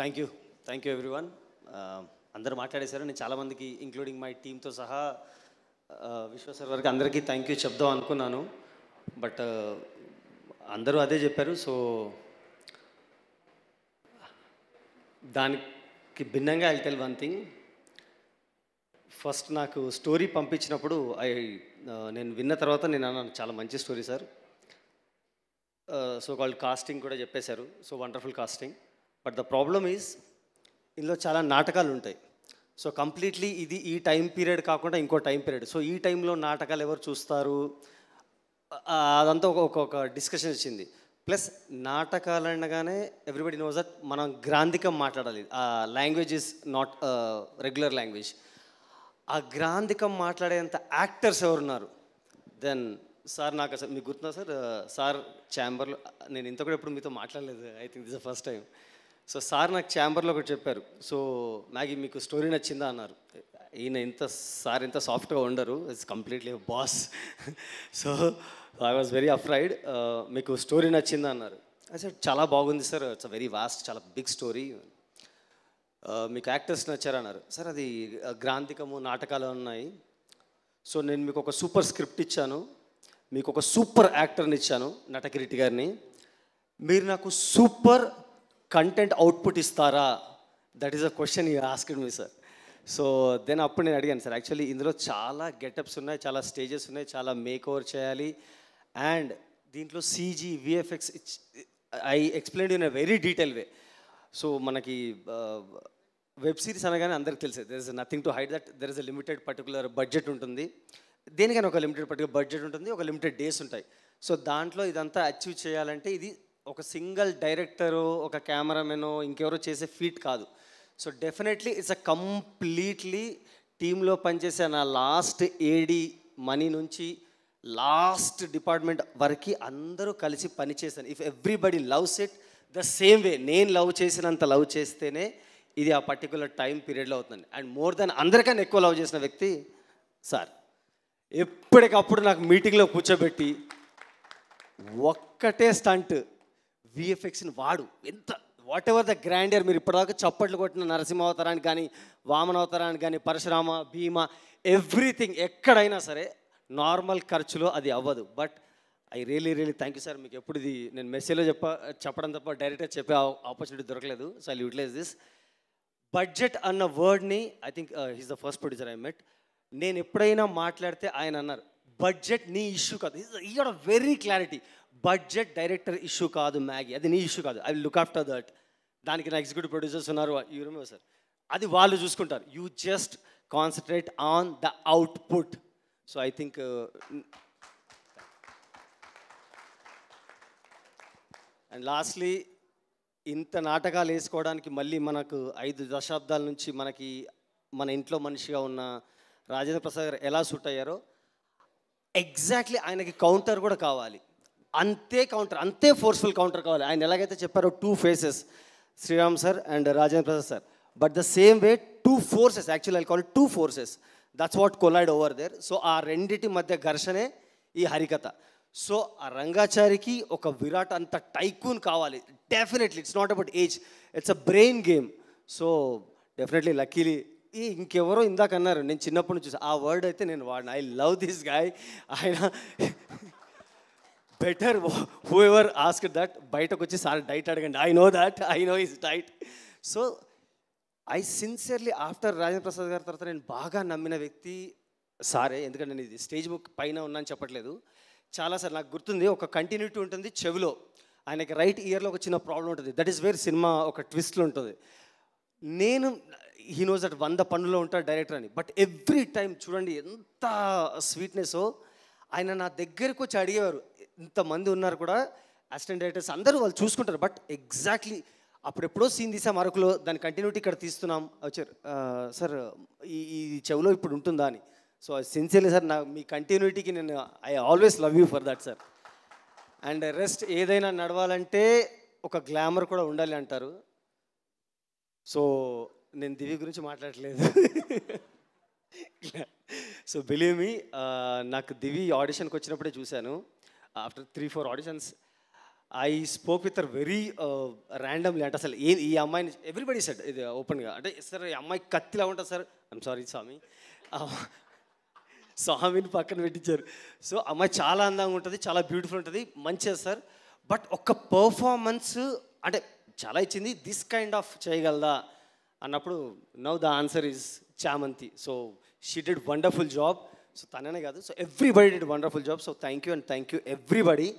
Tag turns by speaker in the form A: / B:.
A: thank you thank you everyone అందరు మాట్లాడేశారు నేను చాలామందికి ఇంక్లూడింగ్ మై టీంతో సహా uh, విశ్వేశ్వర్ వరకు అందరికీ థ్యాంక్ యూ చెప్దాం అనుకున్నాను బట్ uh, అందరూ అదే చెప్పారు సో దానికి భిన్నంగా I tell one thing first నాకు స్టోరీ పంపించినప్పుడు ఐ uh, నేను విన్న తర్వాత నేను అన్నాను చాలా మంచి స్టోరీ సార్ సో వాళ్ళు కాస్టింగ్ కూడా చెప్పేశారు so wonderful casting but the problem is ఇందులో చాలా నాటకాలు ఉంటాయి సో కంప్లీట్లీ ఇది ఈ టైం పీరియడ్ కాకుండా ఇంకో టైం పీరియడ్ సో ఈ టైంలో నాటకాలు ఎవరు చూస్తారు అదంతా ఒక ఒక డిస్కషన్ వచ్చింది ప్లస్ నాటకాలు అనగానే ఎవ్రీబడి నోస్ దట్ మనం గ్రాంధికం మాట్లాడాలి ఆ language is not regular language ఆ గ్రాంధికం మాట్లాడేంత యాక్టర్స్ ఎవరున్నారు దెన్ సార్ నాకు అసలు మీకు గుర్తున్నా సార్ సార్ ఛాంబర్లో నేను ఇంత కూడా ఎప్పుడు మీతో మాట్లాడలేదు I think this first time so sir నాకు ఛాంబర్లో ఒకటి చెప్పారు సో నాకు మీకు స్టోరీ నచ్చిందా అన్నారు ఈయన ఇంత సార్ ఇంత సాఫ్ట్గా ఉండరు it's completely boss so I was very afraid మీకు స్టోరీ నచ్చిందా అన్నారు సార్ చాలా బాగుంది సార్ ఇట్స్ వెరీ వాస్ట్ చాలా బిగ్ స్టోరీ మీకు యాక్టర్స్ నచ్చారన్నారు సార్ అది గ్రాంతికము నాటకాలు ఉన్నాయి సో నేను మీకు ఒక సూపర్ స్క్రిప్ట్ ఇచ్చాను మీకు ఒక సూపర్ యాక్టర్ని ఇచ్చాను నటకిరెడ్డి గారిని మీరు నాకు సూపర్ కంటెంట్ అవుట్పుట్ ఇస్తారా that is a question you asked me sir so then అప్పుడు నేను అడిగాను సార్ యాక్చువల్లీ ఇందులో చాలా గెటప్స్ ఉన్నాయి చాలా స్టేజెస్ ఉన్నాయి చాలా మేక్ ఓవర్ చేయాలి అండ్ దీంట్లో CG VFX I explain in a very detail way so మనకి వెబ్ సిరీస్ అనగానే అందరికి తెలుసు there is nothing to hide that there is a limited particular budget ఉంటుంది దేనికైనా ఒక లిమిటెడ్ పర్టికులర్ బడ్జెట్ ఉంటుంది ఒక లిమిటెడ్ డేస్ ఉంటాయి సో దాంట్లో ఇదంతా అచీవ్ చేయాలంటే ఇది ఒక సింగిల్ డైరెక్టరు ఒక కెమెరామెన్ ఇంకెవరో చేసే ఫీట్ కాదు so definitely it's a completely టీంలో పనిచేసే నా లాస్ట్ ఏడి మనీ నుంచి లాస్ట్ డిపార్ట్మెంట్ వరకు అందరూ కలిసి పనిచేసాను if everybody loves it the same way నేను లవ్ చేసినంత లవ్ చేస్తేనే ఇది ఆ పర్టికులర్ టైం పీరియడ్లో అవుతుంది అండ్ మోర్ దాన్ అందరికన్నా ఎక్కువ లవ్ చేసిన వ్యక్తి సార్ ఎప్పటికప్పుడు నాకు మీటింగ్లో కూర్చోబెట్టి ఒక్కటే స్టంట్ విఎఫ్ఎక్స్ని వాడు ఎంత వాట్ ఎవర్ ద గ్రాండియర్ మీరు ఇప్పటిదాకా చప్పట్లు కొట్టిన నరసింహ అవతారానికి కానీ వామన అవతారానికి కానీ పరశురామ భీమ ఎవ్రీథింగ్ ఎక్కడైనా సరే నార్మల్ ఖర్చులో అది అవ్వదు but I really really thank you sir మీకు ఎప్పుడు ఇది నేను మెసేజ్లో చెప్ప చెప్పడం తప్ప డైరెక్ట్గా చెప్పే ఆపర్చునిటీ దొరకలేదు so I utilize this budget అన్న వర్డ్ని I think he's the first producer I met నేను ఎప్పుడైనా మాట్లాడితే ఆయన అన్నారు బడ్జెట్ నీ ఇష్యూ కాదు ఈ very clarity budget director issue కాదు మ్యాగీ అది నీ ఇష్యూ కాదు ఐ లుక్ ఆఫ్టర్ దట్ దానికి నా ఎగ్జిక్యూటివ్ ప్రొడ్యూసర్స్ ఉన్నారు యూ రిమెంబర్ సార్ అది వాళ్ళు చూసుకుంటారు you just concentrate on the output so I think uh, and lastly ఇంత నాటకాలు వేసుకోవడానికి మళ్ళీ మనకు ఐదు దశాబ్దాల నుంచి మనకి మన ఇంట్లో మనిషిగా ఉన్న రాజేంద్ర ప్రసాద్ గారు ఎలా సూట్ అయ్యారో ఎగ్జాక్ట్లీ ఆయనకి కౌంటర్ కూడా కావాలి అంతే కౌంటర్ అంతే ఫోర్స్ఫుల్ కౌంటర్ కావాలి ఆయన ఎలాగైతే చెప్పారో two faces Sriram sir and Rajendra Prasad sir but the same way two forces actual I call two forces that's what collide over there so ఆ రెండిటి మధ్య ఘర్షణే ఈ హరికథ సో ఆ రంగాచారికి ఒక విరాట్ అంత టైకూన్ కావాలి definitely it's not about age it's a brain game so definitely luckily ఈ ఇంకెవరో ఇందాక అన్నారు నేను చిన్నప్పటి నుంచి ఆ వర్డ్ అయితే నేను వాడిన ఐ లవ్ దిస్ గాయ్ ఆయన better whoever ask that బయటకు వచ్చి సార్ డైట్ అడగండి I know that I know is diet so I sincerely after Rajendra Prasad గారి తర్వాత నేను బాగా నమ్మిన వ్యక్తి సారే ఎందుకంటే నేను ఇది స్టేజ్ బుక్ పైన ఉన్నాను చెప్పట్లేదు చాలా సార్ నాకు గుర్తుంది ఒక కంటిన్యూటీ ఉంటుంది చెవిలో ఆయనకి రైట్ ఇయర్లో ఒక చిన్న ప్రాబ్లం ఉంటుంది దట్ ఈస్ వేర్ సినిమా ఒక ట్విస్ట్లో ఉంటుంది నేను హీ నోస్ దట్ వంద పనుల్లో ఉంటాడు డైరెక్టర్ అని బట్ ఎవ్రీ టైం చూడండి ఎంత స్వీట్నెస్ ఆయన నా దగ్గరకు వచ్చి అడిగేవారు ఇంతమంది ఉన్నారు కూడా అసిస్టెంట్ డైరెక్టర్స్ అందరూ వాళ్ళు చూసుకుంటారు బట్ ఎగ్జాక్ట్లీ అప్పుడెప్పుడో సీన్ తీసాం అరకులో దాని కంటిన్యూటీ ఇక్కడ తీస్తున్నాం వచ్చారు సార్ ఈ ఈ చెవిలో ఇప్పుడు ఉంటుందా అని సో సిన్సియర్లీ సార్ నా మీ కంటిన్యూటీకి నేను I always love you for that sir and rest ఏదైనా నడవాలంటే ఒక గ్లామర్ కూడా ఉండాలి అంటారు సో నేను దివి గురించి మాట్లాడలేదు సో బిలీవ్ మీ నాకు దివి ఆడిషన్కి వచ్చినప్పుడే చూశాను after three four auditions I spoke with uh very randomly అంటే అసలు ఏ ఈ అమ్మాయిని ఎవ్రీబడి సెట్ ఇది ఓపెన్గా అంటే సార్ ఈ అమ్మాయి కత్తిలా ఉంటుంది సార్ ఐమ్ సారీ స్వామి స్వామిని పక్కన పెట్టించారు సో అమ్మాయి చాలా అందంగా ఉంటుంది చాలా బ్యూటిఫుల్ ఉంటుంది మంచిది సార్ బట్ ఒక పర్ఫార్మెన్స్ అంటే చాలా ఇచ్చింది దిస్ కైండ్ ఆఫ్ చేయగలదా అన్నప్పుడు నవ్ ద ఆన్సర్ ఈజ్ చామంతి so she did wonderful job so తననే కాదు so everybody did wonderful job so thank you and thank you everybody